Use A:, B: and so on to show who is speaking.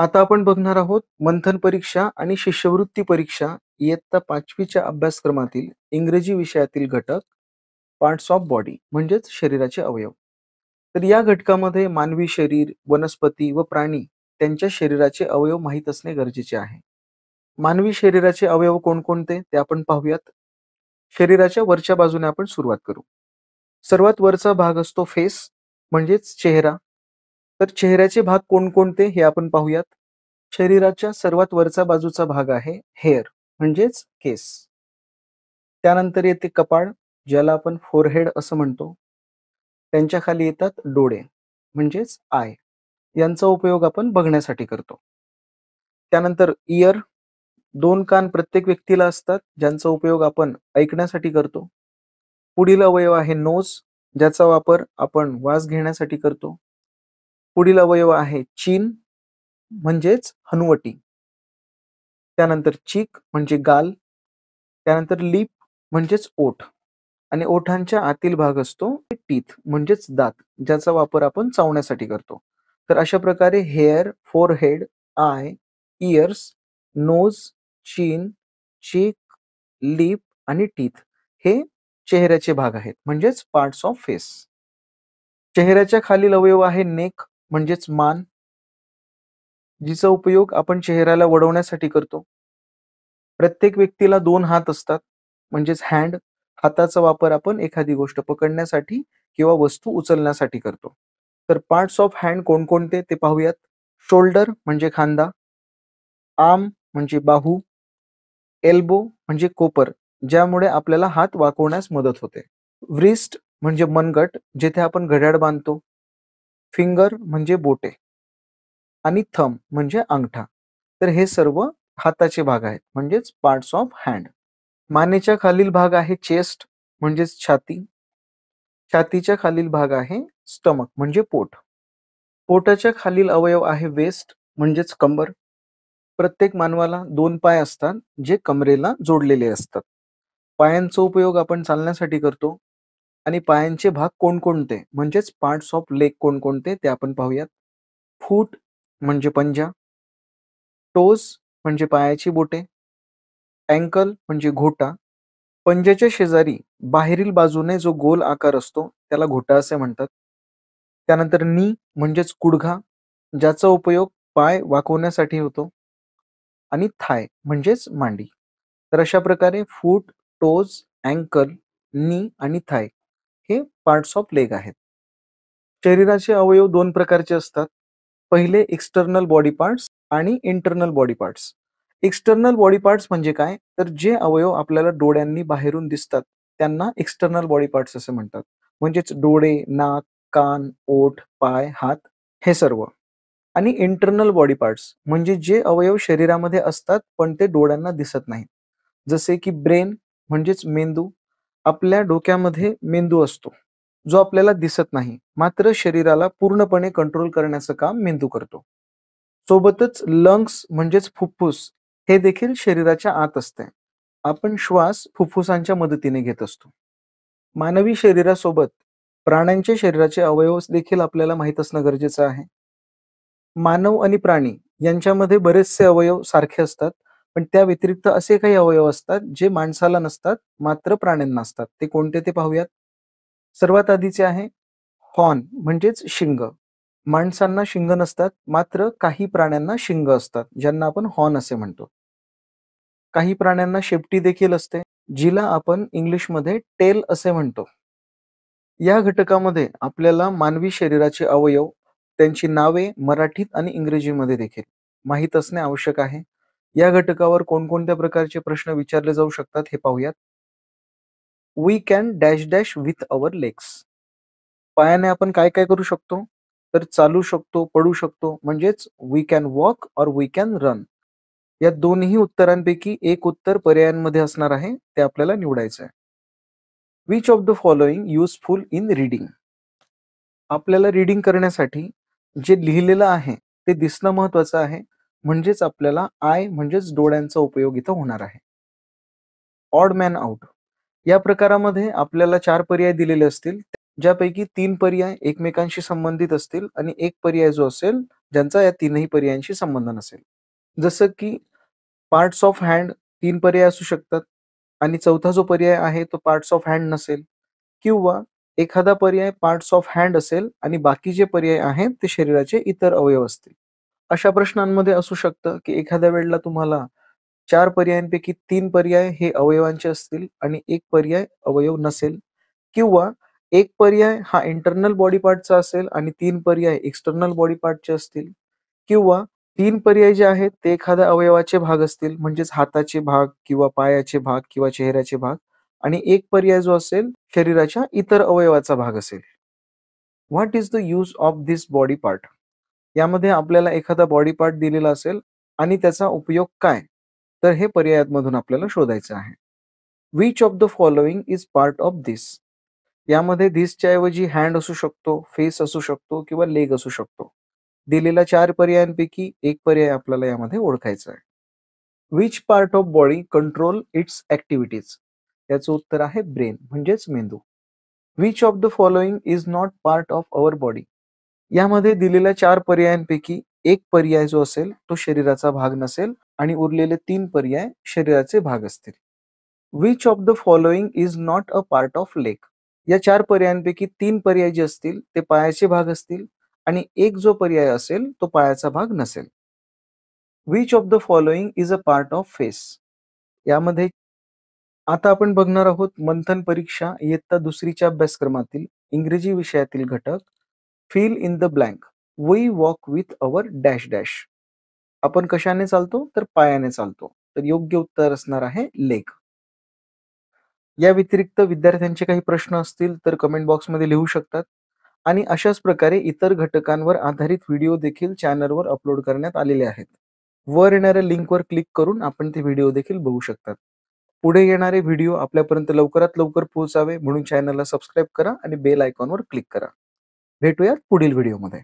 A: आता आपण बघणार आहोत मंथन परीक्षा आणि शिष्यवृत्ती परीक्षा इयत्ता पाचवीच्या अभ्यासक्रमातील इंग्रजी विषयातील घटक पार्ट्स ऑफ बॉडी म्हणजेच शरीराचे अवयव तर या घटकामध्ये मानवी शरीर वनस्पती व प्राणी त्यांच्या शरीराचे अवयव माहीत असणे गरजेचे आहे मानवी शरीराचे अवयव कोणकोणते ते आपण पाहूयात शरीराच्या वरच्या बाजूने आपण सुरुवात करू सर्वात वरचा भाग असतो फेस म्हणजेच चेहरा तर चेहऱ्याचे भाग कोणकोणते हे आपण पाहूयात शरीराच्या सर्वात वरचा बाजूचा भाग आहे हेअर म्हणजेच केस त्यानंतर येते कपाळ ज्याला आपण फोरहेड असं म्हणतो त्यांच्या खाली येतात डोळे म्हणजेच आय यांचा उपयोग आपण बघण्यासाठी करतो त्यानंतर इयर दोन कान प्रत्येक व्यक्तीला असतात ज्यांचा उपयोग आपण ऐकण्यासाठी करतो पुढील अवयव आहे नोज ज्याचा वापर आपण वास घेण्यासाठी करतो पुढील अवयव आहे चीन म्हणजेच हनुवटी त्यानंतर चीक म्हणजे गाल त्यानंतर लिप म्हणजेच ओठ आणि ओठांच्या आतील भाग असतो टीथ म्हणजेच दात ज्याचा वापर आपण चावण्यासाठी करतो तर अशा प्रकारे hair forehead eye ears nose chin cheek lip आणि टीथ हे चेहऱ्याचे भाग आहेत म्हणजेच पार्ट्स ऑफ फेस चेहऱ्याच्या खालील अवयव आहे नेक म्हणजेच मान जिचा उपयोग आपण चेहऱ्याला वडवण्यासाठी करतो प्रत्येक व्यक्तीला दोन हात असतात म्हणजेच हँड हाताचा वापर आपण एखादी गोष्ट पकडण्यासाठी किंवा वस्तू उचलण्यासाठी करतो तर पार्ट्स ऑफ हँड कोणकोणते ते पाहूयात शोल्डर म्हणजे खांदा आर्म म्हणजे बाहू एल्बो म्हणजे कोपर ज्यामुळे आपल्याला हात वाकवण्यास मदत होते व्रिस्ट म्हणजे मनगट जेथे आपण घड्याळ बांधतो फिंगर म्हणजे बोटे आणि थंब म्हणजे अंगठा तर हे सर्व हाताचे भाग आहेत म्हणजेच पार्ट्स ऑफ हँड मानेच्या खालील भाग आहे चेस्ट म्हणजेच छाती छातीच्या खालील भाग आहे स्टमक म्हणजे पोट पोटाच्या खालील अवयव आहे वेस्ट म्हणजेच कंबर प्रत्येक मानवाला दोन पाय असतात जे कमरेला जोडलेले असतात पायांचा उपयोग आपण चालण्यासाठी करतो आणि पायांचे भाग कोणकोणते म्हणजेच पार्ट्स ऑफ लेग कोणकोणते ते आपण पाहूयात फूट म्हणजे पंजा टोज म्हणजे पायाची बोटे अँकल म्हणजे घोटा पंजाच्या शेजारी बाहेरील बाजूने जो गोल आकार असतो त्याला घोटा असे म्हणतात त्यानंतर नी म्हणजेच कुडघा ज्याचा उपयोग पाय वाकवण्यासाठी होतो आणि थाय म्हणजेच मांडी तर अशा प्रकारे फूट टोज अँकल नी आणि थाय हे पार्ट्स ऑफ लेग आहेत शरीराचे अवयव दोन प्रकारचे असतात पहिले एक्सटर्नल बॉडी पार्ट्स आणि internal body parts external body parts म्हणजे काय तर जे अवयव आपल्याला डोळ्यांनी बाहेरून दिसतात त्यांना एक्सटर्नल बॉडी पार्ट्स असे म्हणतात म्हणजेच डोळे नाक कान ओठ पाय हात हे सर्व आणि इंटरनल बॉडी पार्ट्स म्हणजे जे अवयव शरीरामध्ये असतात पण ते डोळ्यांना दिसत नाहीत जसे की ब्रेन म्हणजेच मेंदू आपल्या डोक्यामध्ये मेंदू असतो जो आपल्याला दिसत नाही मात्र शरीराला पूर्णपणे कंट्रोल करण्याचं काम मेंदू करतो सोबतच लंग्स म्हणजेच फुफ्फुस हे देखील शरीराच्या आत असते आपण श्वास फुफ्फुसांच्या मदतीने घेत असतो मानवी शरीरासोबत प्राण्यांचे शरीराचे अवयव देखील आपल्याला माहीत असणं गरजेचं आहे मानव आणि प्राणी यांच्यामध्ये बरेचसे अवयव सारखे असतात पण त्या व्यतिरिक्त असे काही अवयव असतात जे माणसाला नसतात मात्र प्राण्यांना असतात ते कोणते ते पाहूयात सर्वात आधीचे आहे हॉर्न म्हणजेच शिंग माणसांना शिंग नसतात मात्र काही प्राण्यांना शिंग असतात ज्यांना आपण हॉर्न असे म्हणतो काही प्राण्यांना शेपटी देखील असते जिला आपण इंग्लिशमध्ये टेल असे म्हणतो या घटकामध्ये आपल्याला मानवी शरीराचे अवयव त्यांची नावे मराठीत आणि इंग्रजीमध्ये देखील माहीत असणे आवश्यक आहे या घटकावर कोणकोणत्या प्रकारचे प्रश्न विचारले जाऊ शकतात हे पाहूयात we can dash dash with our legs पायाने आपण काय काय करू शकतो तर चालू शकतो पडू शकतो म्हणजेच वी कॅन वॉक और वी कॅन रन या दोन्ही उत्तरांपैकी एक उत्तर पर्यायांमध्ये असणार आहे ते आपल्याला निवडायचं आहे which of the following useful in reading आपल्याला रीडिंग करण्यासाठी जे लिहिलेलं आहे ते दिसणं महत्वाचं आहे म्हणजेच आपल्याला आय म्हणजेच डोळ्यांचा उपयोग इथं होणार आहे ऑड मॅन आउट या प्रकारामध्ये आपल्याला चार पर्याय दिलेले असतील ज्यापैकी तीन पर्याय एकमेकांशी संबंधित असतील आणि एक पर्याय जो असेल ज्यांचा या तीनही पर्यायांशी संबंध नसेल जसं की पार्ट्स ऑफ हँड तीन पर्याय असू शकतात आणि चौथा जो पर्याय आहे तो पार्ट्स ऑफ हँड नसेल किंवा एखादा पर्याय पार्ट्स ऑफ हँड असेल आणि बाकी जे पर्याय आहेत ते शरीराचे इतर अवयव असतील अशा प्रश्नांमध्ये असू शकतं की एखाद्या वेळेला तुम्हाला चार पर्यायांपैकी तीन पर्याय हे अवयवांचे असतील आणि एक पर्याय अवयव नसेल किंवा एक पर्याय हा इंटरनल बॉडी पार्टचा असेल आणि तीन पर्याय एक्सटर्नल बॉडी पार्टचे असतील किंवा तीन पर्याय जे आहेत ते एखाद्या अवयवाचे भाग असतील म्हणजेच हाताचे भाग किंवा पायाचे भाग किंवा चेहऱ्याचे भाग आणि एक पर्याय जो असेल शरीराच्या इतर अवयवाचा भाग असेल what is the use of this body part यामध्ये आपल्याला एखादा बॉडी पार्ट दिलेला असेल आणि त्याचा उपयोग काय तर हे पर्यायामधून आपल्याला शोधायचं आहे which of the following is part of this यामध्ये धिसच्या ऐवजी हँड असू शकतो फेस असू शकतो किंवा लेग असू शकतो दिलेल्या चार पर्यायांपैकी एक पर्याय आपल्याला यामध्ये ओळखायचा आहे which part of body control its activities याचं उत्तर आहे ब्रेन म्हणजेच मेंदू which of the following is not part of our body यामध्ये दिलेल्या चार पर्यायांपैकी एक पर्याय जो असेल तो शरीराचा भाग नसेल आणि उरलेले तीन पर्याय शरीराचे भाग असतील which of the following is not a part of leg या चार पर्यायांपैकी तीन पर्याय जे असतील ते पायाचे भाग असतील आणि एक जो पर्याय असेल तो पायाचा भाग नसेल which of the following is a part of face यामध्ये आता आपण बघणार आहोत मंथन परीक्षा इयत्ता दुसरीच्या अभ्यासक्रमातील इंग्रजी विषयातील घटक fill in the blank we walk with our dash dash आपण कशाने चालतो तर पायाने चालतो तर योग्य उत्तर असणार आहे लेख या व्यतिरिक्त विद्यार्थ्यांचे काही प्रश्न असतील तर कमेंट बॉक्समध्ये लिहू शकतात आणि अशाच प्रकारे इतर घटकांवर आधारित व्हिडिओ देखील चॅनलवर अपलोड करण्यात आलेले आहेत वर येणाऱ्या लिंकवर क्लिक करून आपण ते व्हिडिओ देखील बघू शकतात पुढे येणारे व्हिडिओ आपल्यापर्यंत लवकरात लवकर पोहोचावे म्हणून चॅनलला सबस्क्राईब करा आणि बेल आयकॉनवर क्लिक करा भेटूयात पुढील व्हिडिओमध्ये